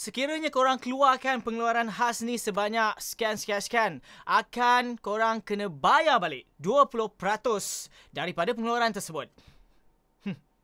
Sekiranya korang keluarkan pengeluaran khas ni sebanyak scan scan scan, akan korang kena bayar balik 20% daripada pengeluaran tersebut.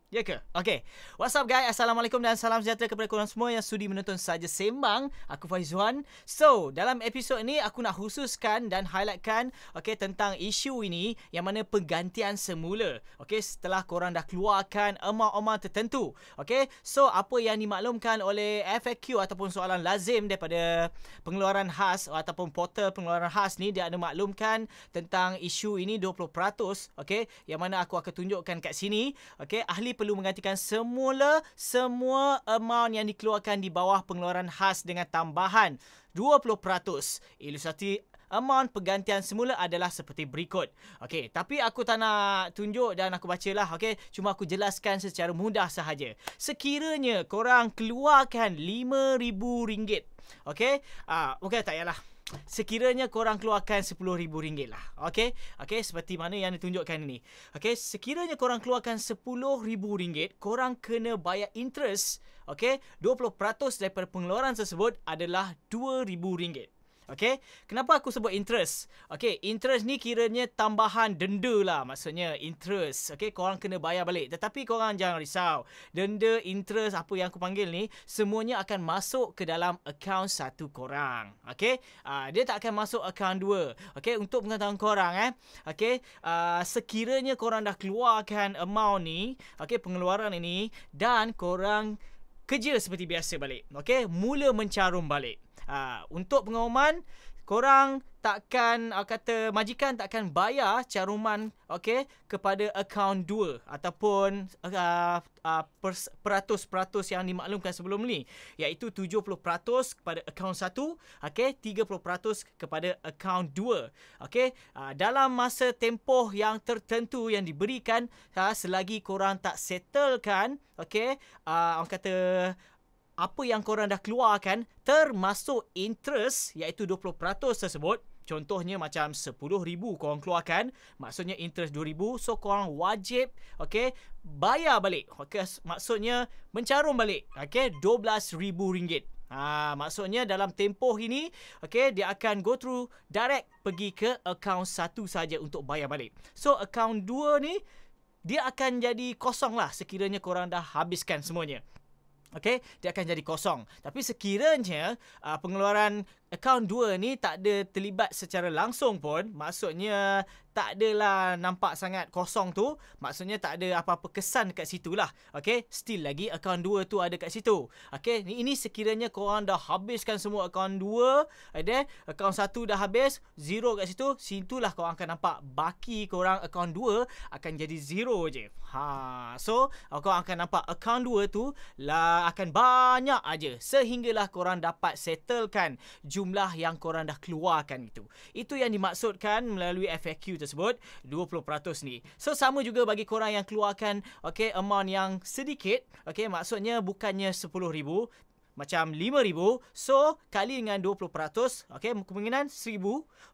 Ya ke? Okay. What's up guys? Assalamualaikum dan salam sejahtera kepada korang semua yang sudi menonton saja sembang. Aku Faizuan. So, dalam episod ini aku nak khususkan dan highlightkan okay, tentang isu ini yang mana penggantian semula. Okay, setelah korang dah keluarkan amount-amount tertentu. Okay, so apa yang dimaklumkan oleh FAQ ataupun soalan lazim daripada pengeluaran khas ataupun portal pengeluaran khas ni dia ada maklumkan tentang isu ini 20%. Okay, yang mana aku akan tunjukkan kat sini. Okay, ahli perlu menggantikan semula semua amount yang dikeluarkan di bawah pengeluaran khas dengan tambahan 20%. Ilustrasi amount pergantian semula adalah seperti berikut. Okey, tapi aku tak nak tunjuk dan aku bacalah. Okey, cuma aku jelaskan secara mudah sahaja. Sekiranya korang keluarkan RM5,000. Okey, uh, ah, okay, tak payahlah. Sekiranya korang keluarkan RM10,000 lah Okay Okay Seperti mana yang ditunjukkan ini, Okay Sekiranya korang keluarkan RM10,000 Korang kena bayar interest Okay 20% daripada pengeluaran tersebut Adalah RM2,000 Okay, kenapa aku sebut interest? Okay, interest ni kiranya tambahan denda lah maksudnya interest. Okay, korang kena bayar balik. Tetapi korang jangan risau. Denda, interest, apa yang aku panggil ni, semuanya akan masuk ke dalam akaun satu korang. Okay, uh, ah, dia tak akan masuk akaun dua. Okay, untuk pengetahuan korang eh. Okay, uh, ah, sekiranya korang dah keluarkan amount ni, okay, pengeluaran ini dan korang kerja seperti biasa balik. Okay, mula mencarum balik. Ha, untuk pengumuman korang takkan uh, kata majikan takkan bayar caruman okey kepada akaun dua ataupun uh, uh, peratus-peratus yang dimaklumkan sebelum ni iaitu 70% kepada akaun 1 okey 30% kepada akaun dua, okey uh, dalam masa tempoh yang tertentu yang diberikan uh, selagi korang tak settlekan okey uh, orang kata apa yang korang dah keluarkan termasuk interest iaitu 20% tersebut Contohnya macam RM10,000 korang keluarkan. Maksudnya interest RM2,000. So korang wajib okay, bayar balik. Okay, maksudnya mencarum balik. Okay, RM12,000. Ha, maksudnya dalam tempoh ini okay, dia akan go through direct pergi ke akaun satu saja untuk bayar balik. So akaun dua ni dia akan jadi kosong lah sekiranya korang dah habiskan semuanya okey dia akan jadi kosong tapi sekiranya uh, pengeluaran akaun dua ni tak ada terlibat secara langsung pun maksudnya tak adalah nampak sangat kosong tu maksudnya tak ada apa-apa kesan dekat situ lah okay? still lagi akaun dua tu ada kat situ okay? ini, ini sekiranya korang dah habiskan semua akaun dua ada akaun satu dah habis zero kat situ situlah korang akan nampak baki korang akaun dua akan jadi zero je ha so korang akan nampak akaun dua tu lah akan banyak aja sehinggalah korang dapat settlekan jumlah yang korang dah keluarkan itu. Itu yang dimaksudkan melalui FAQ tersebut 20% ni. So sama juga bagi korang yang keluarkan okay, amount yang sedikit. Okay, maksudnya bukannya RM10,000 macam 5000 so kali dengan 20% okey kemungkinan 1000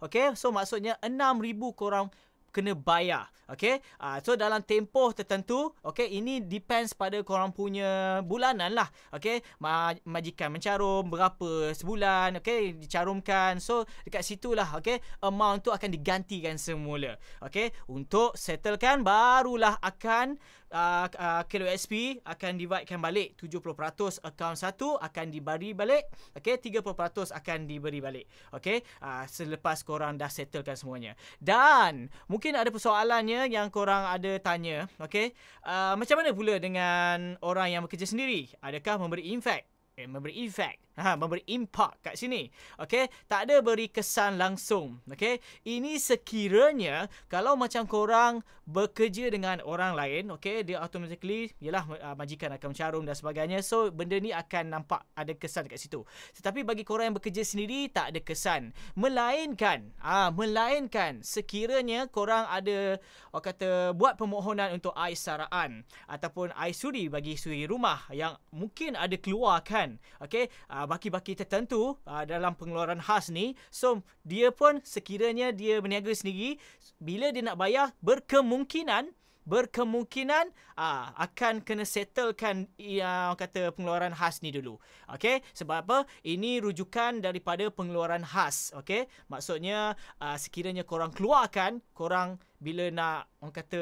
okey so maksudnya 6000 korang kena bayar. Okay. Uh, so dalam tempoh tertentu, okay, ini depends pada korang punya bulanan lah. Okay. Ma- majikan mencarum berapa sebulan, okay, dicarumkan. So dekat situ lah, okay, amount tu akan digantikan semula. Okay. Untuk settlekan, barulah akan uh, uh, ah, KWSP ah, akan divide balik 70% akaun satu akan diberi balik okey 30% akan diberi balik okey uh, selepas korang dah settlekan semuanya dan mungkin ada persoalannya yang korang ada tanya okey uh, macam mana pula dengan orang yang bekerja sendiri adakah memberi impact eh, memberi efek ha, memberi impak kat sini okay, tak ada beri kesan langsung okay, ini sekiranya kalau macam korang bekerja dengan orang lain okay, dia automatically yalah ah, majikan akan mencarum dan sebagainya so benda ni akan nampak ada kesan dekat situ tetapi bagi korang yang bekerja sendiri tak ada kesan melainkan ah ha, melainkan sekiranya korang ada orang kata buat permohonan untuk air saraan ataupun air suri bagi suri rumah yang mungkin ada keluarkan kan okey uh, ah, baki-baki tertentu uh, dalam pengeluaran khas ni so dia pun sekiranya dia berniaga sendiri bila dia nak bayar berkemungkinan berkemungkinan uh, akan kena settlekan yang ya, kata pengeluaran khas ni dulu okey sebab apa ini rujukan daripada pengeluaran khas okey maksudnya uh, sekiranya korang keluarkan korang bila nak orang kata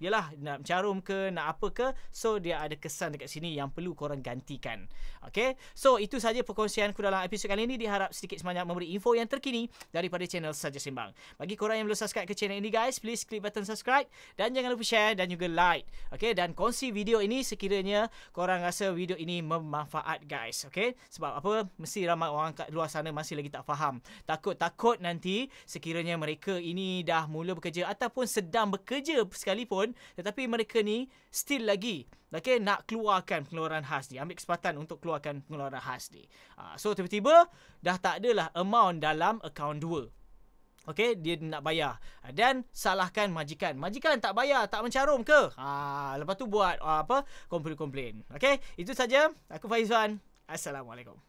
yalah nak mencarum ke nak apa ke so dia ada kesan dekat sini yang perlu korang gantikan okey so itu saja perkongsian aku dalam episod kali ini diharap sedikit sebanyak memberi info yang terkini daripada channel saja sembang bagi korang yang belum subscribe ke channel ini guys please klik button subscribe dan jangan lupa share dan juga like okey dan kongsi video ini sekiranya korang rasa video ini bermanfaat guys okey sebab apa mesti ramai orang kat luar sana masih lagi tak faham takut-takut nanti sekiranya mereka ini dah mula bekerja ataupun sedang bekerja sekalipun tetapi mereka ni still lagi okay, nak keluarkan pengeluaran khas dia ambil kesempatan untuk keluarkan pengeluaran khas dia. uh, so tiba-tiba dah tak adalah amount dalam account dua, Okay, dia nak bayar. Ah, dan salahkan majikan. Majikan tak bayar, tak mencarum ke? Ha, lepas tu buat apa? Komplain-komplain. Okay, itu saja. Aku Faizwan. Assalamualaikum.